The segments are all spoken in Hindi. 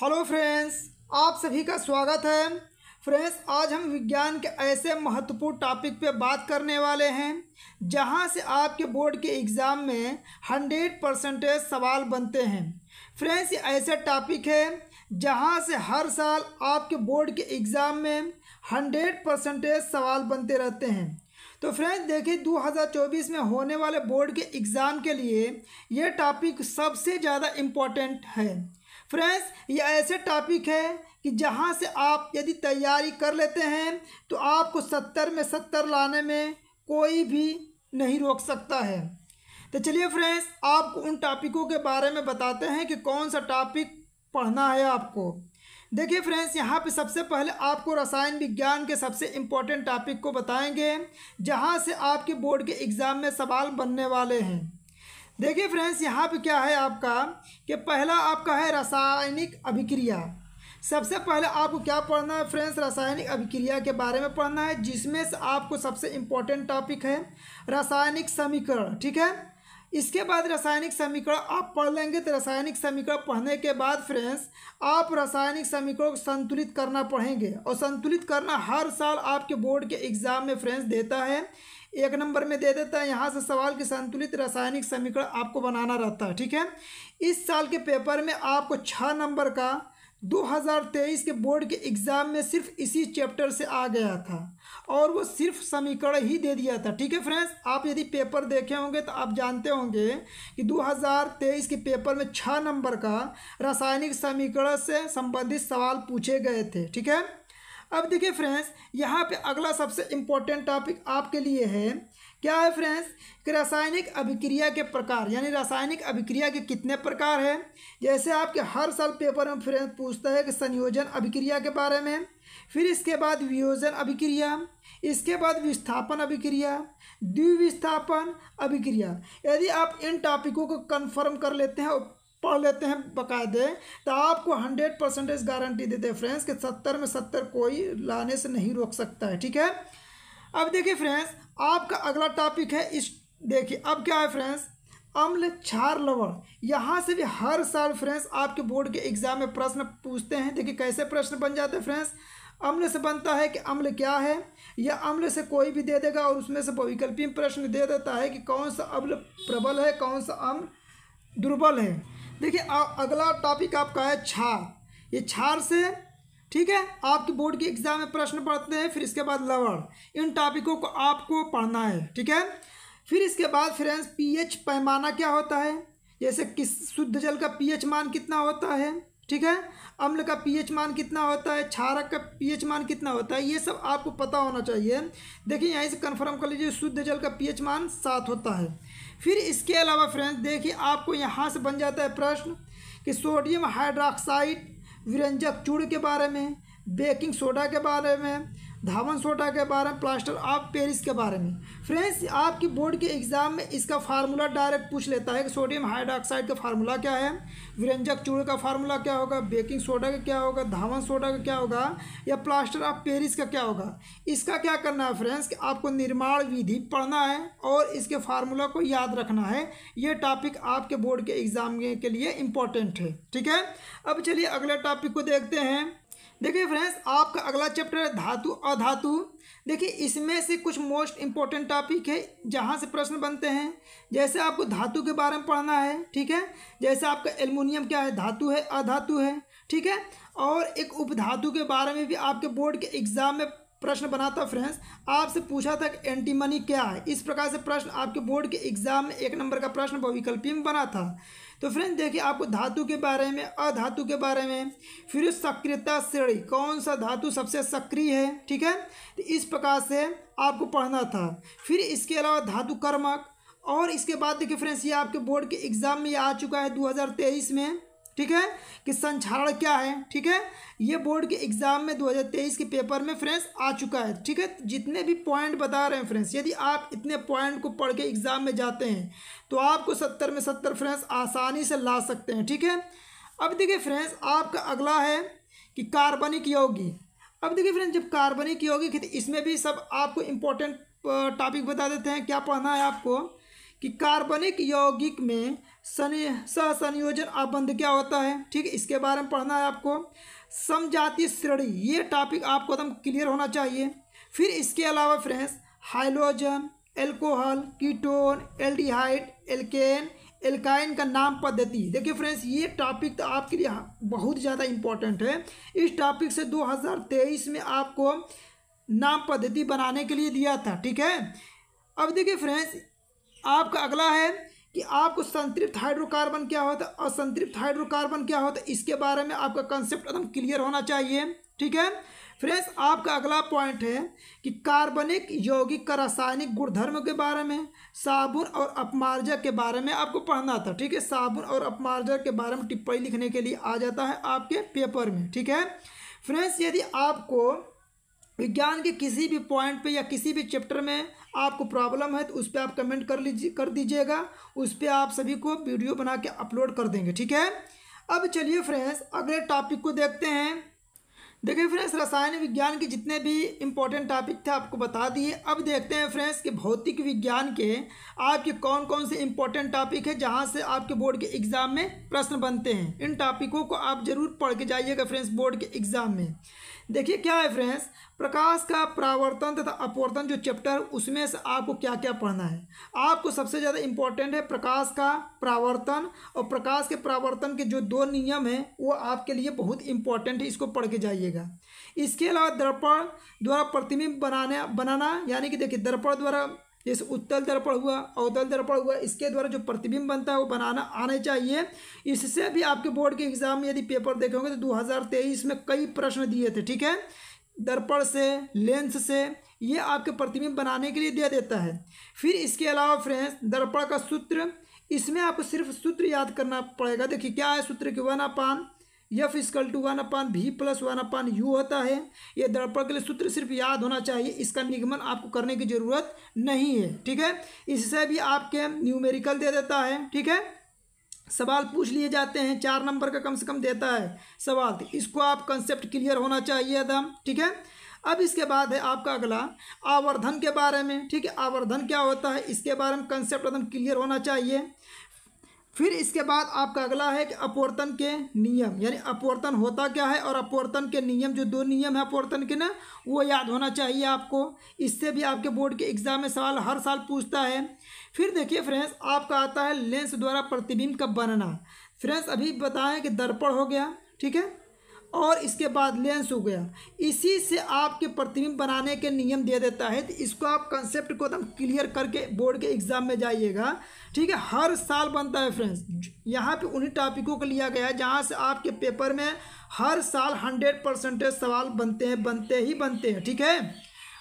हेलो फ्रेंड्स आप सभी का स्वागत है फ्रेंड्स आज हम विज्ञान के ऐसे महत्वपूर्ण टॉपिक पे बात करने वाले हैं जहां से आपके बोर्ड के एग्ज़ाम में हंड्रेड परसेंटेज सवाल बनते हैं फ्रेंड्स ये ऐसे टॉपिक है जहां से हर साल आपके बोर्ड के एग्ज़ाम में हंड्रेड परसेंटेज सवाल बनते रहते हैं तो फ्रेंड्स देखिए 2024 में होने वाले बोर्ड के एग्ज़ाम के लिए ये टॉपिक सबसे ज़्यादा इम्पोर्टेंट है फ्रेंड्स ये ऐसे टॉपिक है कि जहाँ से आप यदि तैयारी कर लेते हैं तो आपको सत्तर में सत्तर लाने में कोई भी नहीं रोक सकता है तो चलिए फ्रेंड्स आपको उन टॉपिकों के बारे में बताते हैं कि कौन सा टॉपिक पढ़ना है आपको देखिए फ्रेंड्स यहाँ पे सबसे पहले आपको रसायन विज्ञान के सबसे इम्पोर्टेंट टॉपिक को बताएंगे जहाँ से आपके बोर्ड के एग्ज़ाम में सवाल बनने वाले हैं देखिए फ्रेंड्स यहाँ पे क्या है आपका कि पहला आपका है रासायनिक अभिक्रिया सबसे पहले आपको क्या पढ़ना है फ्रेंड्स रासायनिक अभिक्रिया के बारे में पढ़ना है जिसमें से आपको सबसे इम्पोर्टेंट टॉपिक है रासायनिक समीकरण ठीक है इसके बाद रासायनिक समीकरण आप पढ़ लेंगे तो रासायनिक समीकरण पढ़ने के बाद फ्रेंड्स आप रासायनिक समीकरण को संतुलित करना पढ़ेंगे और संतुलित करना हर साल आपके बोर्ड के एग्जाम में फ्रेंड्स देता है एक नंबर में दे देता है यहाँ से सवाल कि संतुलित रासायनिक समीकरण आपको बनाना रहता है ठीक है इस साल के पेपर में आपको छः नंबर का 2023 के बोर्ड के एग्ज़ाम में सिर्फ इसी चैप्टर से आ गया था और वो सिर्फ समीकरण ही दे दिया था ठीक है फ्रेंड्स आप यदि पेपर देखे होंगे तो आप जानते होंगे कि 2023 के पेपर में छः नंबर का रासायनिक समीकरण से संबंधित सवाल पूछे गए थे ठीक है अब देखिए फ्रेंड्स यहाँ पे अगला सबसे इम्पोर्टेंट टॉपिक आपके लिए है क्या है फ्रेंड्स कि रासायनिक अभिक्रिया के प्रकार यानी रासायनिक अभिक्रिया के कितने प्रकार हैं जैसे आपके हर साल पेपर में फ्रेंड पूछता है कि संयोजन अभिक्रिया के बारे में फिर इसके बाद वियोजन अभिक्रिया इसके बाद विस्थापन अभिक्रिया द्विविस्थापन अभिक्रिया यदि आप इन टॉपिकों को कन्फर्म कर लेते हैं पढ़ लेते हैं बकायदे तो आपको हंड्रेड परसेंटेज गारंटी देते हैं फ्रेंड्स कि सत्तर में सत्तर कोई लाने से नहीं रोक सकता है ठीक है अब देखिए फ्रेंड्स आपका अगला टॉपिक है इस देखिए अब क्या है फ्रेंड्स अम्ल क्षार लवण यहाँ से भी हर साल फ्रेंड्स आपके बोर्ड के एग्जाम में प्रश्न पूछते हैं देखिए कैसे प्रश्न बन जाते हैं फ्रेंड्स अम्ल से बनता है कि अम्ल क्या है या अम्ल से कोई भी दे देगा और उसमें से वैकल्पिक प्रश्न दे देता है कि कौन सा अम्ल प्रबल है कौन सा अम्ल दुर्बल है देखिए अगला टॉपिक आपका है छार ये छार से ठीक है आपके बोर्ड के एग्जाम में प्रश्न पढ़ते हैं फिर इसके बाद लवण इन टॉपिकों को आपको पढ़ना है ठीक है फिर इसके बाद फ्रेंड्स पीएच पैमाना क्या होता है जैसे किस शुद्ध जल का पीएच मान कितना होता है ठीक है अम्ल का पीएच मान कितना होता है क्षारक का पीएच मान कितना होता है ये सब आपको पता होना चाहिए देखिए यहीं से कंफर्म कर लीजिए शुद्ध जल का पीएच मान सात होता है फिर इसके अलावा फ्रेंड्स देखिए आपको यहाँ से बन जाता है प्रश्न कि सोडियम हाइड्रोक्साइड विरंजक चूड़ के बारे में बेकिंग सोडा के बारे में धावन सोडा के बारे में प्लास्टर ऑफ पेरिस के बारे में फ्रेंड्स आपकी बोर्ड के एग्ज़ाम में इसका फार्मूला डायरेक्ट पूछ लेता है कि सोडियम हाइड्रोक्साइड का फार्मूला क्या है व्यंजक चूड़ का फार्मूला क्या होगा बेकिंग सोडा का क्या होगा धावन सोडा का क्या होगा या प्लास्टर ऑफ पेरिस का क्या होगा इसका क्या करना है फ्रेंड्स कि आपको निर्माण विधि पढ़ना है और इसके फार्मूला को याद रखना है ये टॉपिक आपके बोर्ड के एग्ज़ाम के लिए इम्पोर्टेंट है ठीक है अब चलिए अगले टॉपिक को देखते हैं देखिए फ्रेंड्स आपका अगला चैप्टर है धातु अधातु देखिए इसमें से कुछ मोस्ट इम्पॉर्टेंट टॉपिक है जहाँ से प्रश्न बनते हैं जैसे आपको धातु के बारे में पढ़ना है ठीक है जैसे आपका एलमोनियम क्या है धातु है अधातु है ठीक है और एक उपधातु के बारे में भी आपके बोर्ड के एग्जाम में प्रश्न बना था फ्रेंड्स आपसे पूछा था कि एंटी मनी क्या है इस प्रकार से प्रश्न आपके बोर्ड के एग्जाम में एक नंबर का प्रश्न बहुविकल्पीय में बना था तो फ्रेंड्स देखिए आपको धातु के बारे में अधातु के बारे में फिर सक्रियता श्रेणी कौन सा धातु सबसे सक्रिय है ठीक है तो इस प्रकार से आपको पढ़ना था फिर इसके अलावा धातु कर्मक और इसके बाद देखिए फ्रेंड्स ये आपके बोर्ड के एग्ज़ाम में ये आ चुका है 2023 में ठीक है कि संचारण क्या है ठीक है ये बोर्ड के एग्जाम में 2023 के पेपर में फ्रेंड्स आ चुका है ठीक है जितने भी पॉइंट बता रहे हैं फ्रेंड्स यदि आप इतने पॉइंट को पढ़ के एग्जाम में जाते हैं तो आपको सत्तर में सत्तर फ्रेंड्स आसानी से ला सकते हैं ठीक है अब देखिए फ्रेंड्स आपका अगला है कि कार्बनिक यौगिक अब देखिए फ्रेंड्स जब कार्बनिक यौगिक तो इसमें भी सब आपको इम्पोर्टेंट टॉपिक बता देते हैं क्या पढ़ना है आपको कि कार्बनिक यौगिक में सह संयोजन आबंध क्या होता है ठीक है इसके बारे में पढ़ना है आपको समजातीय श्रेणी ये टॉपिक आपको एकदम क्लियर होना चाहिए फिर इसके अलावा friends halogen alcohol ketone aldehyde alkane alkyne का नाम पद्धति देखिए फ्रेंड्स ये टॉपिक तो आपके लिए बहुत ज़्यादा इम्पोर्टेंट है इस टॉपिक से 2023 में आपको नाम पद्धति बनाने के लिए दिया था ठीक है अब देखिए फ्रेंड्स आपका अगला है कि आपको संतृप्त हाइड्रोकार्बन क्या होता है असंतृप्त हाइड्रोकार्बन क्या होता है इसके बारे में आपका कंसेप्ट एकदम क्लियर होना चाहिए ठीक है फ्रेंड्स आपका अगला पॉइंट है कि कार्बनिक यौगिक का रासायनिक गुणधर्म के बारे में साबुन और अपमार्जक के बारे में आपको पढ़ना था ठीक है साबुन और अपमार्जक के बारे में टिप्पणी लिखने के लिए आ जाता है आपके पेपर में ठीक है फ्रेंड्स यदि आपको विज्ञान के किसी भी पॉइंट पे या किसी भी चैप्टर में आपको प्रॉब्लम है तो उस पर आप कमेंट कर लीजिए कर दीजिएगा उस पर आप सभी को वीडियो बना के अपलोड कर देंगे ठीक है अब चलिए फ्रेंड्स अगले टॉपिक को देखते हैं देखिए फ्रेंड्स रसायन विज्ञान के जितने भी इम्पोर्टेंट टॉपिक थे आपको बता दिए अब देखते हैं फ्रेंड्स कि भौतिक विज्ञान के आपके कौन कौन से इम्पोर्टेंट टॉपिक है जहां से आपके बोर्ड के एग्ज़ाम में प्रश्न बनते हैं इन टॉपिकों को आप जरूर पढ़ के जाइएगा फ्रेंड्स बोर्ड के एग्ज़ाम में देखिए क्या है फ्रेंड्स प्रकाश का प्रावर्तन तथा अपवर्तन जो चैप्टर उसमें से आपको क्या क्या पढ़ना है आपको सबसे ज़्यादा इम्पोर्टेंट है प्रकाश का प्रावर्तन और प्रकाश के प्रावर्तन के जो दो नियम हैं वो आपके लिए बहुत इंपॉर्टेंट है इसको पढ़ के जाइएगा इसके अलावा दर्पण द्वारा प्रतिबिंब बनाने बनाना यानी कि देखिए दर्पण द्वारा जैसे उत्तल दर्पण हुआ अवतल दर्पण हुआ इसके द्वारा जो प्रतिबिंब बनता है वो बनाना आने चाहिए इससे भी आपके बोर्ड के एग्जाम में यदि पेपर देखे होंगे तो दो में कई प्रश्न दिए थे ठीक है दर्पण से लेंस से ये आपके प्रतिबिंब बनाने के लिए दिया देता है फिर इसके अलावा फ्रेंड्स दर्पण का सूत्र इसमें आपको सिर्फ सूत्र याद करना पड़ेगा देखिए क्या है सूत्र के one upon F equal to one upon V plus one upon you होता है ये दर्पण के लिए सूत्र सिर्फ याद होना चाहिए इसका निगमन आपको करने की ज़रूरत नहीं है ठीक है इससे भी आपके न्यूमेरिकल दे देता है ठीक है सवाल पूछ लिए जाते हैं चार नंबर का कम से कम देता है सवाल तो इसको आप कंसेप्ट क्लियर होना चाहिए एकदम ठीक है अब इसके बाद है आपका अगला आवर्धन के बारे में ठीक है आवर्धन क्या होता है इसके बारे में कंसेप्ट एकदम क्लियर होना चाहिए फिर इसके बाद आपका अगला है कि अपवर्तन के नियम यानी अपवर्तन होता क्या है और अपवर्तन के नियम जो दो नियम है अपवर्तन के ना वो याद होना चाहिए आपको इससे भी आपके बोर्ड के एग्जाम में सवाल हर साल पूछता है फिर देखिए फ्रेंड्स आपका आता है लेंस द्वारा प्रतिबिंब का बनना फ्रेंड्स अभी बताएं कि दर्पण हो गया ठीक है और इसके बाद लेंस हो गया इसी से आपके प्रतिबिंब बनाने के नियम दे देता है तो इसको आप कंसेप्ट को एकदम क्लियर करके बोर्ड के एग्ज़ाम में जाइएगा ठीक है हर साल बनता है फ्रेंड्स यहाँ पे उन्हीं टॉपिकों को लिया गया है जहाँ से आपके पेपर में हर साल हंड्रेड परसेंटेज सवाल बनते हैं बनते ही बनते हैं ठीक है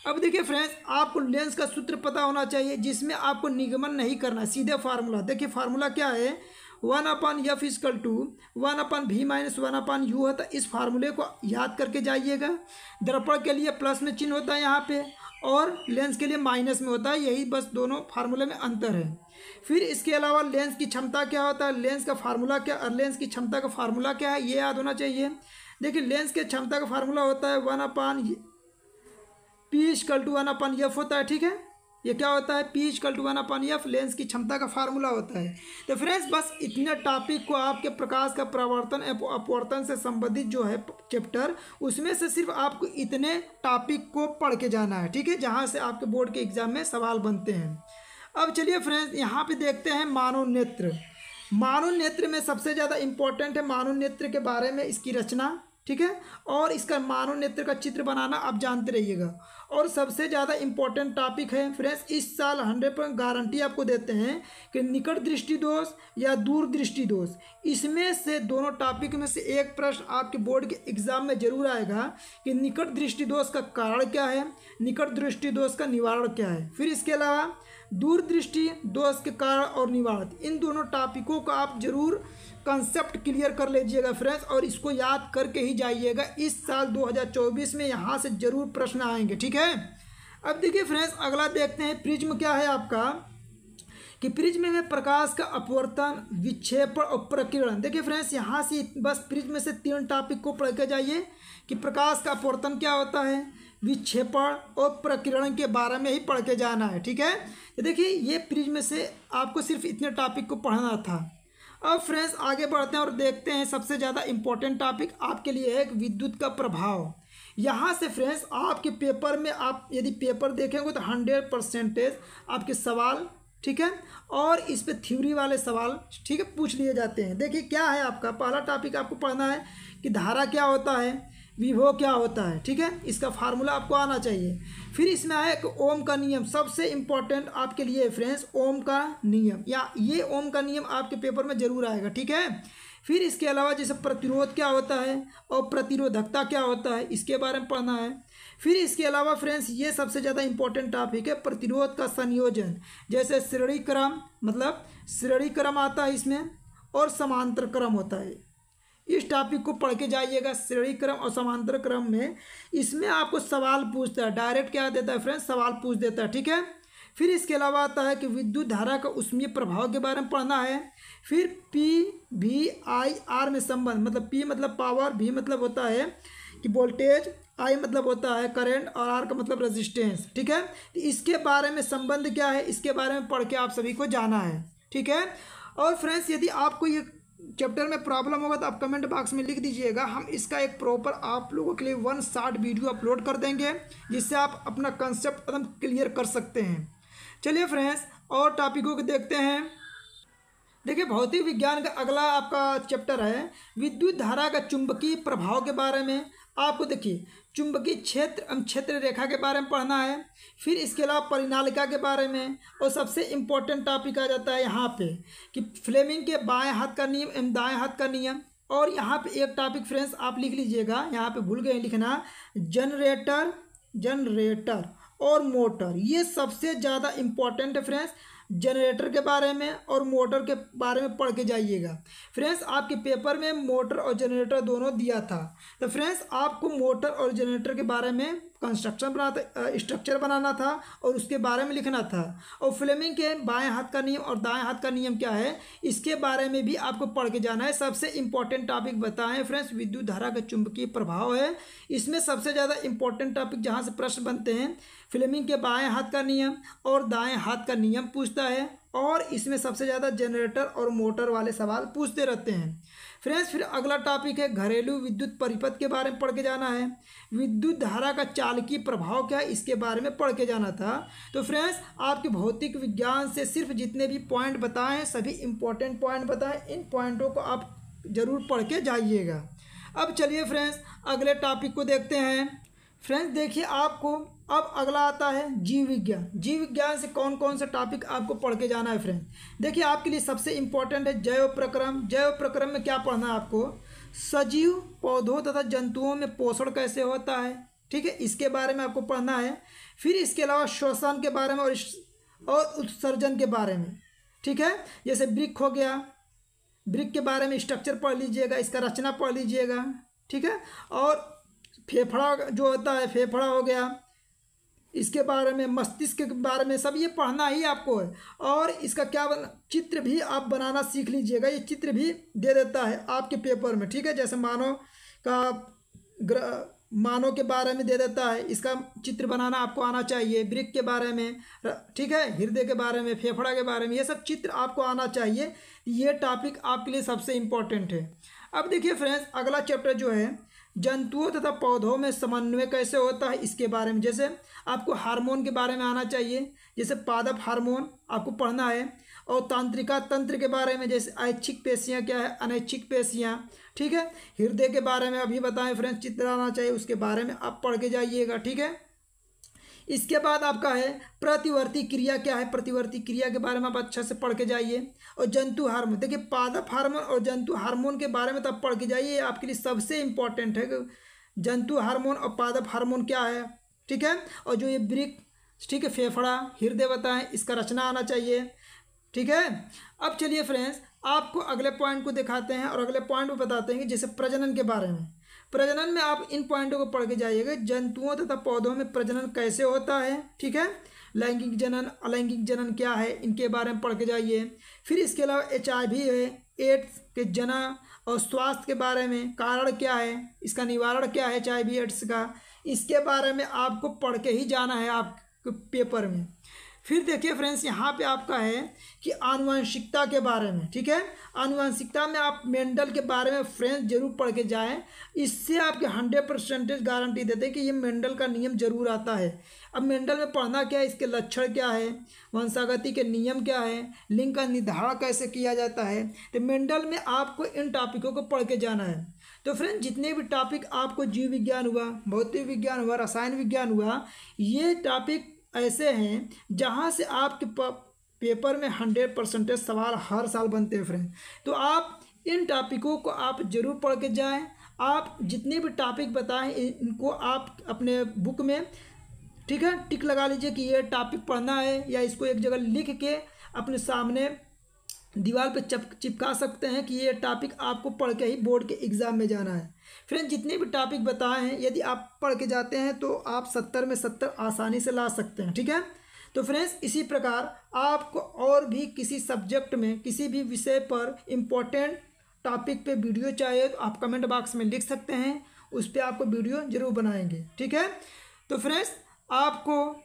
अब देखिए फ्रेंड्स आपको लेंस का सूत्र पता होना चाहिए जिसमें आपको निगमन नहीं करना सीधे फार्मूला देखिए फार्मूला क्या है one upon F equal to one upon V minus one upon you होता है इस फार्मूले को याद करके जाइएगा दर्पण के लिए प्लस में चिन्ह होता है यहाँ पे और लेंस के लिए माइनस में होता है यही बस दोनों फार्मूले में अंतर है फिर इसके अलावा लेंस की क्षमता क्या होता है लेंस का फार्मूला क्या और लेंस की क्षमता का फार्मूला क्या है ये याद होना चाहिए देखिए लेंस के क्षमता का फार्मूला होता है one upon P equal to one upon F होता है ठीक है ये क्या होता है P equal to one upon F lens की क्षमता का फार्मूला होता है तो फ्रेंड्स बस इतने टॉपिक को आपके प्रकाश का प्रवर्तन अपवर्तन से संबंधित जो है चैप्टर उसमें से सिर्फ आपको इतने टॉपिक को पढ़ के जाना है ठीक है जहाँ से आपके बोर्ड के एग्जाम में सवाल बनते हैं अब चलिए फ्रेंड्स यहाँ पर देखते हैं मानव नेत्र मानव नेत्र में सबसे ज़्यादा इम्पोर्टेंट है मानव नेत्र के बारे में इसकी रचना ठीक है और इसका मानव नेत्र का चित्र बनाना आप जानते रहिएगा और सबसे ज़्यादा इम्पोर्टेंट टॉपिक है फ्रेंड्स इस साल हंड्रेड परसेंट गारंटी आपको देते हैं कि निकट दृष्टि दोष या दूर दृष्टि दोष इसमें से दोनों टॉपिक में से एक प्रश्न आपके बोर्ड के एग्जाम में जरूर आएगा कि निकट दृष्टि दोष का कारण क्या है निकट दृष्टि दोष का निवारण क्या है फिर इसके अलावा दूरदृष्टि दोष के कारण और निवारण इन दोनों टॉपिकों का आप जरूर कंसेप्ट क्लियर कर लीजिएगा फ्रेंड्स और इसको याद करके ही जाइएगा इस साल 2024 में यहाँ से ज़रूर प्रश्न आएंगे ठीक है अब देखिए फ्रेंड्स अगला देखते हैं प्रिज्म क्या है आपका कि प्रिज्म में प्रकाश का अपवर्तन विक्षेपण और प्रकीर्णन देखिए फ्रेंड्स यहाँ से बस प्रिज्म से तीन टॉपिक को पढ़ के जाइए कि प्रकाश का अपवर्तन क्या होता है विक्षेपण और प्रकीर्णन के बारे में ही पढ़ के जाना है ठीक है तो देखिए ये प्रिज्म से आपको सिर्फ इतने टॉपिक को पढ़ना था अब फ्रेंड्स आगे बढ़ते हैं और देखते हैं सबसे ज़्यादा इम्पोर्टेंट टॉपिक आपके लिए है विद्युत का प्रभाव यहाँ से फ्रेंड्स आपके पेपर में आप यदि पेपर देखेंगे तो हंड्रेड परसेंटेज आपके सवाल ठीक है और इस पर थ्योरी वाले सवाल ठीक है पूछ लिए जाते हैं देखिए क्या है आपका पहला टॉपिक आपको पढ़ना है कि धारा क्या होता है विभो क्या होता है ठीक है इसका फार्मूला आपको आना चाहिए फिर इसमें आया एक ओम का नियम सबसे इम्पॉर्टेंट आपके लिए फ्रेंड्स ओम का नियम या ये ओम का नियम आपके पेपर में जरूर आएगा ठीक है फिर इसके अलावा जैसे प्रतिरोध क्या होता है और प्रतिरोधकता क्या होता है इसके बारे में पढ़ना है फिर इसके अलावा फ्रेंड्स ये सबसे ज़्यादा इम्पोर्टेंट टॉपिक है प्रतिरोध का संयोजन जैसे श्रेणी क्रम मतलब श्रेणी क्रम आता है इसमें और समांतर क्रम होता है इस टॉपिक को पढ़ के जाइएगा श्रेणी क्रम और समांतर क्रम में इसमें आपको सवाल पूछता है डायरेक्ट क्या देता है फ्रेंड्स सवाल पूछ देता है ठीक है फिर इसके अलावा आता है कि विद्युत धारा का उसमें प्रभाव के बारे में पढ़ना है फिर पी वी आई आर में संबंध मतलब पी मतलब पावर भी मतलब होता है कि वोल्टेज आई मतलब होता है करंट और आर का मतलब रेजिस्टेंस ठीक है तो इसके बारे में संबंध क्या है इसके बारे में पढ़ के आप सभी को जाना है ठीक है और फ्रेंड्स यदि आपको ये चैप्टर में प्रॉब्लम होगा तो आप कमेंट बॉक्स में लिख दीजिएगा हम इसका एक प्रॉपर आप लोगों के लिए वन शार्ट वीडियो अपलोड कर देंगे जिससे आप अपना कंसेप्ट एकदम क्लियर कर सकते हैं चलिए फ्रेंड्स और टॉपिकों को देखते हैं देखिए भौतिक विज्ञान का अगला आपका चैप्टर है विद्युत धारा का चुंबकीय प्रभाव के बारे में आपको देखिए चुंबकीय क्षेत्र एवं क्षेत्र रेखा के बारे में पढ़ना है फिर इसके अलावा परिनालिका के बारे में और सबसे इम्पोर्टेंट टॉपिक आ जाता है यहाँ पे कि फ्लेमिंग के बाएं हाथ का नियम एवं दाएं हाथ का नियम और यहाँ पे एक टॉपिक फ्रेंड्स आप लिख लीजिएगा यहाँ पे भूल गए लिखना जनरेटर जनरेटर और मोटर ये सबसे ज़्यादा इम्पोर्टेंट है फ्रेंड्स जनरेटर के बारे में और मोटर के बारे में पढ़ के जाइएगा फ्रेंड्स आपके पेपर में मोटर और जनरेटर दोनों दिया था तो फ्रेंड्स आपको मोटर और जनरेटर के बारे में कंस्ट्रक्शन बनाना स्ट्रक्चर बनाना था और उसके बारे में लिखना था और फ्लेमिंग के बाएं हाथ का नियम और दाएं हाथ का नियम क्या है इसके बारे में भी आपको पढ़ के जाना है सबसे इम्पॉर्टेंट टॉपिक बताएं फ्रेंड्स विद्युत धारा का चुंबकीय प्रभाव है इसमें सबसे ज़्यादा इंपॉर्टेंट टॉपिक जहाँ से प्रश्न बनते हैं फ्लेमिंग के बाएँ हाथ का नियम और दाएँ हाथ का नियम पूछता है और इसमें सबसे ज़्यादा जनरेटर और मोटर वाले सवाल पूछते रहते हैं फ्रेंड्स फिर अगला टॉपिक है घरेलू विद्युत परिपथ के बारे में पढ़ के जाना है विद्युत धारा का चालकी प्रभाव क्या है इसके बारे में पढ़ के जाना था तो फ्रेंड्स आपके भौतिक विज्ञान से सिर्फ जितने भी पॉइंट बताए हैं सभी इंपॉर्टेंट पॉइंट बताएं इन पॉइंटों को आप ज़रूर पढ़ के जाइएगा अब चलिए फ्रेंड्स अगले टॉपिक को देखते हैं फ्रेंड्स देखिए आपको अब अगला आता है जीव विज्ञान जीव विज्ञान से कौन कौन सा टॉपिक आपको पढ़ के जाना है फ्रेंड्स देखिए आपके लिए सबसे इम्पोर्टेंट है जैव प्रक्रम जैव प्रक्रम में क्या पढ़ना है आपको सजीव पौधों तथा जंतुओं में पोषण कैसे होता है ठीक है इसके बारे में आपको पढ़ना है फिर इसके अलावा श्वसन के बारे में और और उत्सर्जन के बारे में ठीक है जैसे ब्रिक हो गया ब्रिक के बारे में स्ट्रक्चर पढ़ लीजिएगा इसका रचना पढ़ लीजिएगा ठीक है और फेफड़ा जो होता है फेफड़ा हो गया इसके बारे में मस्तिष्क के बारे में सब ये पढ़ना ही आपको है और इसका क्या बना चित्र भी आप बनाना सीख लीजिएगा ये चित्र भी दे देता है आपके पेपर में ठीक है जैसे मानव का ग्रह मानव के बारे में दे देता है इसका चित्र बनाना आपको आना चाहिए ब्रिक के बारे में ठीक है हृदय के बारे में फेफड़ा के बारे में ये सब चित्र आपको आना चाहिए ये टॉपिक आपके लिए सबसे इम्पोर्टेंट है अब देखिए फ्रेंड्स अगला चैप्टर जो है जंतुओं तथा पौधों में समन्वय कैसे होता है इसके बारे में जैसे आपको हार्मोन के बारे में आना चाहिए जैसे पादप हार्मोन आपको पढ़ना है और तांत्रिका तंत्र के बारे में जैसे ऐच्छिक पेशियाँ क्या है अनैच्छिक पेशियाँ ठीक है हृदय के बारे में अभी बताएं फ्रेंड्स चित्र आना चाहिए उसके बारे में आप पढ़ के जाइएगा ठीक है इसके बाद आपका है प्रतिवर्ती क्रिया क्या है प्रतिवर्ती क्रिया के बारे में आप अच्छा से पढ़ के जाइए और जंतु हार्मोन देखिए पादप हार्मोन और जंतु हार्मोन के बारे में तो आप पढ़ के जाइए आपके लिए सबसे इम्पॉर्टेंट है जंतु हार्मोन और पादप हार्मोन क्या है ठीक है और जो ये ब्रिक ठीक है फेफड़ा हृदय बताएं इसका रचना आना चाहिए ठीक है अब चलिए फ्रेंड्स आपको अगले पॉइंट को दिखाते हैं और अगले पॉइंट को बताते हैं कि जैसे प्रजनन के बारे में प्रजनन में आप इन पॉइंटों को पढ़ के जाइएगा जंतुओं तथा पौधों में प्रजनन कैसे होता है ठीक है लैंगिक जनन अलैंगिक जनन क्या है इनके बारे में पढ़ के जाइए फिर इसके अलावा एच है एड्स के जना और स्वास्थ्य के बारे में कारण क्या है इसका निवारण क्या है एच एड्स का इसके बारे में आपको पढ़ के ही जाना है आप पेपर में फिर देखिए फ्रेंड्स यहाँ पे आपका है कि आनुवंशिकता के बारे में ठीक है आनुवंशिकता में आप मेंडल के बारे में फ्रेंड्स जरूर पढ़ के जाएँ इससे आपके हंड्रेड परसेंटेज गारंटी देते हैं कि ये मेंडल का नियम जरूर आता है अब मेंडल में पढ़ना क्या है इसके लक्षण क्या है वंशागति के नियम क्या है लिंग का निर्धारण कैसे किया जाता है तो मेंडल में आपको इन टॉपिकों को पढ़ के जाना है तो फ्रेंड जितने भी टॉपिक आपको जीव विज्ञान हुआ भौतिक विज्ञान हुआ रसायन विज्ञान हुआ ये टॉपिक ऐसे हैं जहाँ से आपके पेपर में हंड्रेड परसेंटेज सवाल हर साल बनते हैं फ्रेंड तो आप इन टॉपिकों को आप जरूर पढ़ के जाएँ आप जितने भी टॉपिक बताएं इनको आप अपने बुक में ठीक है टिक लगा लीजिए कि ये टॉपिक पढ़ना है या इसको एक जगह लिख के अपने सामने दीवार पर चप चिपका सकते हैं कि ये टॉपिक आपको पढ़ के ही बोर्ड के एग्ज़ाम में जाना है फ्रेंड जितने भी टॉपिक बताए हैं यदि आप पढ़ के जाते हैं तो आप सत्तर में सत्तर आसानी से ला सकते हैं ठीक है तो फ्रेंड्स इसी प्रकार आपको और भी किसी सब्जेक्ट में किसी भी विषय पर इम्पोर्टेंट टॉपिक पे वीडियो चाहिए तो आप कमेंट बॉक्स में लिख सकते हैं उस पर आपको वीडियो ज़रूर बनाएंगे ठीक है तो फ्रेंड्स आपको